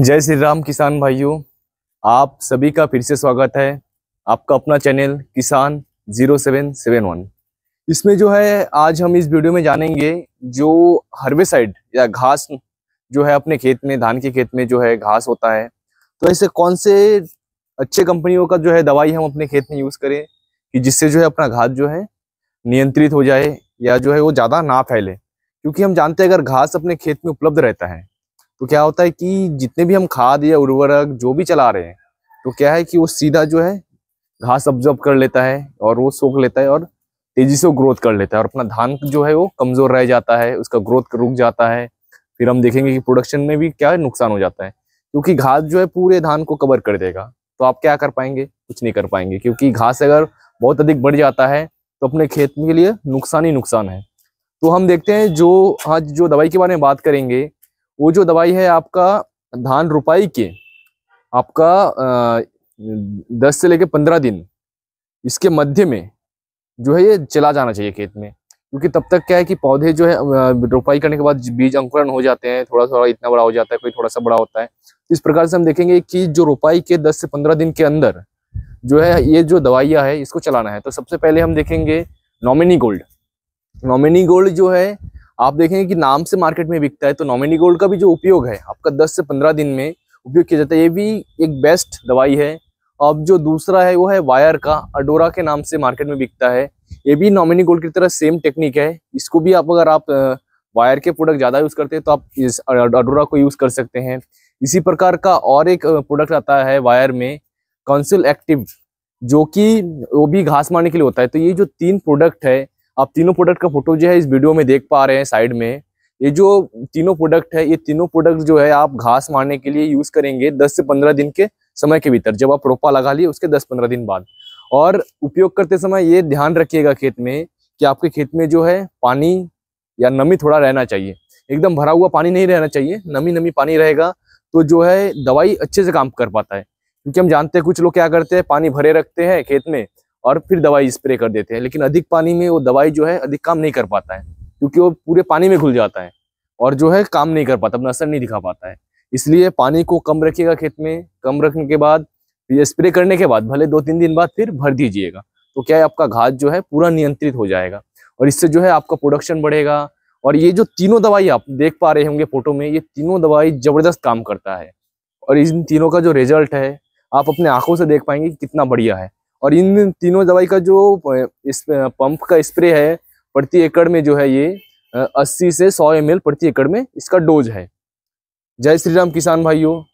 जय श्री राम किसान भाइयों आप सभी का फिर से स्वागत है आपका अपना चैनल किसान जीरो सेवन सेवन वन इसमें जो है आज हम इस वीडियो में जानेंगे जो हर्बिसाइड या घास जो है अपने खेत में धान के खेत में जो है घास होता है तो ऐसे कौन से अच्छे कंपनियों का जो है दवाई हम अपने खेत में यूज़ करें कि जिससे जो है अपना घास जो है नियंत्रित हो जाए या जो है वो ज़्यादा ना फैले क्योंकि हम जानते हैं अगर घास अपने खेत में उपलब्ध रहता है तो क्या होता है कि जितने भी हम खाद या उर्वरक जो भी चला रहे हैं तो क्या है कि वो सीधा जो है घास ऑब्जॉर्ब कर लेता है और वो सोख लेता है और तेजी से ग्रोथ कर लेता है और अपना धान जो है वो कमजोर रह जाता है उसका ग्रोथ रुक जाता है फिर हम देखेंगे कि प्रोडक्शन में भी क्या नुकसान हो जाता है क्योंकि घास जो है पूरे धान को कवर कर देगा तो आप क्या कर पाएंगे कुछ नहीं कर पाएंगे क्योंकि घास अगर बहुत अधिक बढ़ जाता है तो अपने खेत के लिए नुकसान ही नुकसान है तो हम देखते हैं जो आज जो दवाई के बारे में बात करेंगे वो जो दवाई है आपका धान रुपाई के आपका दस से लेकर पंद्रह दिन इसके मध्य में जो है ये चला जाना चाहिए खेत में क्योंकि तब तक क्या है कि पौधे जो है रोपाई करने के बाद बीज अंकुरण हो जाते हैं थोड़ा थोड़ा इतना बड़ा हो जाता है कोई थोड़ा सा बड़ा होता है तो इस प्रकार से हम देखेंगे कि जो रोपाई के 10 से 15 दिन के अंदर जो है ये जो दवाइयाँ है इसको चलाना है तो सबसे पहले हम देखेंगे नॉमिनी गोल्ड नॉमिनी गोल्ड जो है आप देखेंगे कि नाम से मार्केट में बिकता है तो नॉमिनी गोल्ड का भी जो उपयोग है आपका दस से पंद्रह दिन में उपयोग किया जाता है ये भी एक बेस्ट दवाई है अब जो दूसरा है वो है वायर का अडोरा के नाम से मार्केट में बिकता है ये भी नॉमिनी गोल्ड की तरह सेम टेक्निक है इसको भी आप अगर आप वायर के प्रोडक्ट ज़्यादा यूज़ करते हैं तो आप इस अडोरा को यूज़ कर सकते हैं इसी प्रकार का और एक प्रोडक्ट आता है वायर में कौंसिल एक्टिव जो कि वो भी घास मारने के लिए होता है तो ये जो तीन प्रोडक्ट है आप तीनों प्रोडक्ट का फोटो जो है इस वीडियो में देख पा रहे हैं साइड में ये जो तीनों प्रोडक्ट है ये तीनों प्रोडक्ट जो है आप घास मारने के लिए यूज करेंगे दस से पंद्रह दिन के समय के भीतर जब आप रोपा लगा लिए उसके दस पंद्रह दिन बाद और उपयोग करते समय ये ध्यान रखिएगा खेत में कि आपके खेत में जो है पानी या नमी थोड़ा रहना चाहिए एकदम भरा हुआ पानी नहीं रहना चाहिए नमी नमी पानी रहेगा तो जो है दवाई अच्छे से काम कर पाता है क्योंकि हम जानते हैं कुछ लोग क्या करते हैं पानी भरे रखते हैं खेत में और फिर दवाई स्प्रे कर देते हैं लेकिन अधिक पानी में वो दवाई जो है अधिक काम नहीं कर पाता है क्योंकि वो पूरे पानी में घुल जाता है और जो है काम नहीं कर पाता अपना असर नहीं दिखा पाता है इसलिए पानी को कम रखिएगा खेत में कम रखने के बाद फिर स्प्रे करने के बाद भले दो तीन दिन बाद फिर भर दीजिएगा तो क्या है आपका घास जो है पूरा नियंत्रित हो जाएगा और इससे जो है आपका प्रोडक्शन बढ़ेगा और ये जो तीनों दवाई आप देख पा रहे होंगे फोटो में ये तीनों दवाई जबरदस्त काम करता है और इन तीनों का जो रिजल्ट है आप अपने आंखों से देख पाएंगे कि कितना बढ़िया है और इन तीनों दवाई का जो पंप का स्प्रे है प्रति एकड़ में जो है ये अस्सी से सौ एम प्रति एकड़ में इसका डोज है जय श्री राम किसान भाइयों